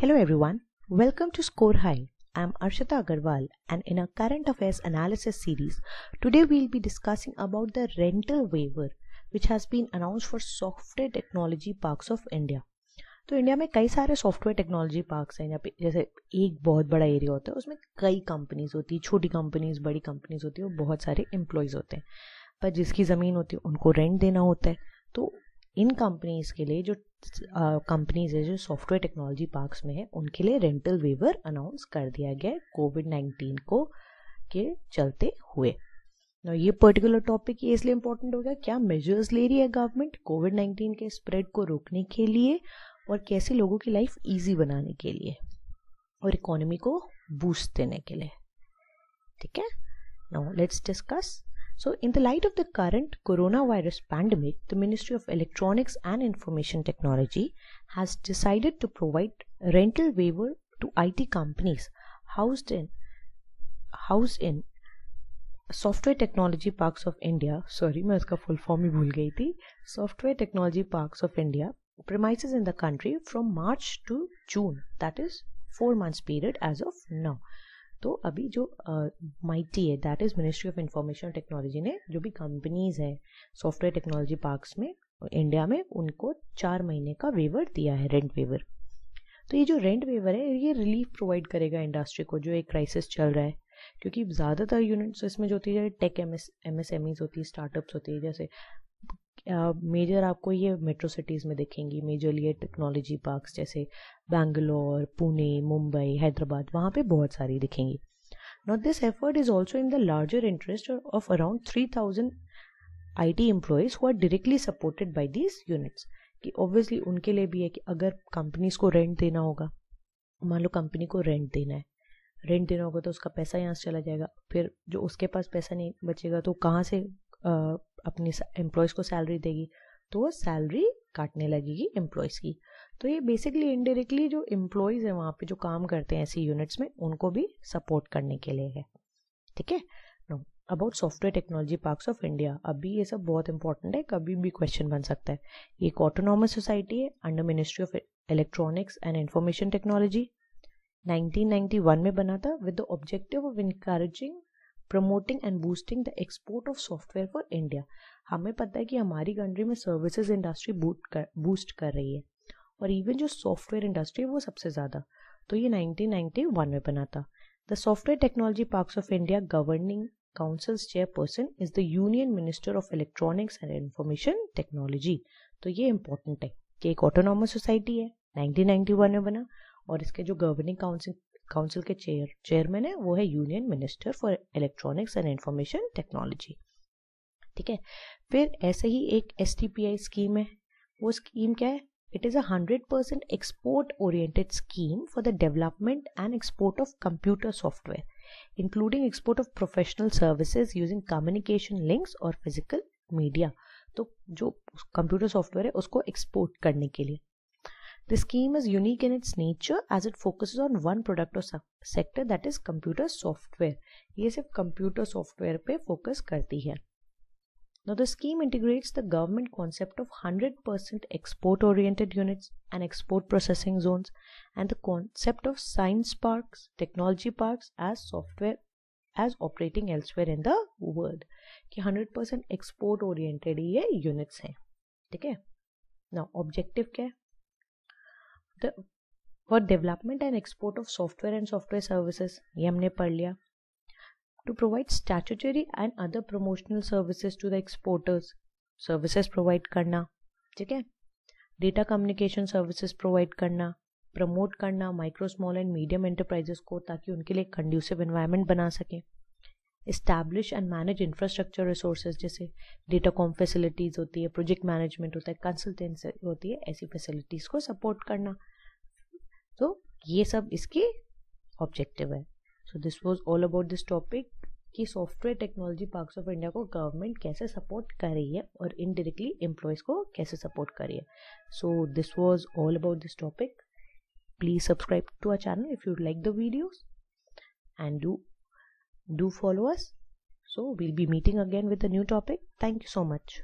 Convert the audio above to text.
Hello everyone, welcome to Score High. I am Arshita Agarwal and in our current affairs analysis series, today we will be discussing about the rental waiver which has been announced for software technology parks of India. तो India में कई सारे software technology parks हैं यहाँ पे जैसे एक बहुत बड़ा एरिया होता है उसमें कई कंपनीज होती है छोटी कंपनीज बड़ी कंपनीज होती है और बहुत सारे एम्प्लॉयज़ होते हैं पर जिसकी ज़मीन होती है उनको रेंट देना होता है तो इन कंपनीज के लिए जो कंपनीज है जो सॉफ्टवेयर टेक्नोलॉजी पार्क्स में है उनके लिए रेंटल वेवर अनाउंस कर दिया गया है कोविड नाइन्टीन को के चलते हुए ना ये पर्टिकुलर टॉपिक ये इसलिए हो गया क्या मेजर्स ले रही है गवर्नमेंट कोविड नाइन्टीन के स्प्रेड को रोकने के लिए और कैसे लोगों की लाइफ ईजी बनाने के लिए और इकोनॉमी को बूस्ट देने के लिए ठीक है now let's discuss So, in the light of the current coronavirus pandemic, the Ministry of Electronics and Information Technology has decided to provide rental waiver to IT companies housed in housed in software technology parks of India. Sorry, मैं उसका full form ही भूल गई थी software technology parks premises in the country from March to June, that is 4 months period as of now. तो अभी जो MeitY है that is ministry of information technology ने जो भी कंपनीज है सॉफ्टवेयर टेक्नोलॉजी पार्क्स में इंडिया में उनको चार महीने का वेवर दिया है रेंट वेवर तो ये जो रेंट वेवर है ये रिलीफ प्रोवाइड करेगा इंडस्ट्री को जो एक क्राइसिस चल रहा है क्योंकि ज़्यादातर यूनिट्स इसमें जो होती है टेक एम एस होती है स्टार्टअप्स होती है जैसे मेजर आपको ये मेट्रो सिटीज़ में दिखेंगी मेजरली ये टेक्नोलॉजी पार्क्स जैसे बैंगलोर पुणे मुंबई हैदराबाद वहाँ पे बहुत सारी दिखेंगी not this effort is also in the larger interest of around three thousand I T employees who are directly supported by these units कि ऑब्वियसली उनके लिए भी है कि अगर कंपनीज को रेंट देना होगा मान लो कंपनी को रेंट देना है रेंट देना होगा तो उसका पैसा यहाँ से चला जाएगा फिर जो उसके पास पैसा नहीं बचेगा तो कहाँ से अपनी एम्प्लॉयज़ को सैलरी देगी तो वो सैलरी काटने लगेगी एम्प्लॉयज़ की तो ये बेसिकली इनडायरेक्टली जो एम्प्लॉयज़ हैं वहाँ पे जो काम करते हैं ऐसी यूनिट्स में उनको भी सपोर्ट करने के लिए है ठीक है about software technology parks of India अभी ये सब बहुत इंपॉर्टेंट है कभी भी क्वेश्चन बन सकता है ये एक ऑटोनॉमस सोसाइटी है under ministry of electronics and information technology 1991 में बना था with the objective of encouraging promoting and boosting the export of software for India हमें पता है कि हमारी कंट्री में सर्विसेज इंडस्ट्री बूट कर बूस्ट कर रही है और इवन जो सॉफ्टवेयर इंडस्ट्री है वो सबसे ज़्यादा तो ये 1991 में बना था the software technology parks of India governing councils chairperson is the union minister of electronics and information technology तो ये इंपॉर्टेंट है कि एक ऑटोनॉमस सोसाइटी है 1991 में बना और इसके जो गवर्निंग काउंसिल काउंसिल के चेयर चेयरमैन है वो है union minister for electronics and information technology ठीक है फिर ऐसे ही एक एस स्कीम है वो स्कीम क्या है it is a hundred percent export oriented scheme for the development and export of computer software including export of professional services using communication links और फिजिकल मीडिया तो जो कंप्यूटर सॉफ्टवेयर है उसको export करने के लिए The scheme is unique in its nature as it focuses on one product or sector that is computer software. ये सिर्फ computer software पे focus करती है Now the scheme integrates the government concept of 100% export oriented units and export processing zones and the concept of science parks, technology parks as software as operating elsewhere in the world. कि 100% export oriented ये units हैं ठीक है Now objective क्या है the, for development and export of software and software services ये हमने पढ़ लिया to provide statutory and other promotional services to the exporters services provide करना ठीक है डेटा कम्युनिकेशन सर्विसेज प्रोवाइड करना प्रमोट करना micro small and medium enterprises को ताकि उनके लिए कंड्यूसिव एनवायरनमेंट बना सकें establish and manage infrastructure resources जैसे डेटा कॉम फैसिलिटीज़ होती है प्रोजेक्ट मैनेजमेंट होता है कंसल्टेंसी होती है ऐसी फैसिलिटीज़ को सपोर्ट करना तो ये सब इसके ऑब्जेक्टिव है so this was all about this topic कि software technology parks of India को गवर्नमेंट कैसे सपोर्ट कर रही है और इनडायरेक्टली एम्प्लॉयज़ को कैसे सपोर्ट कर रही है so this was all about this topic please subscribe to our channel if you like the videos and do do follow us so we'll be meeting again with a new topic thank you so much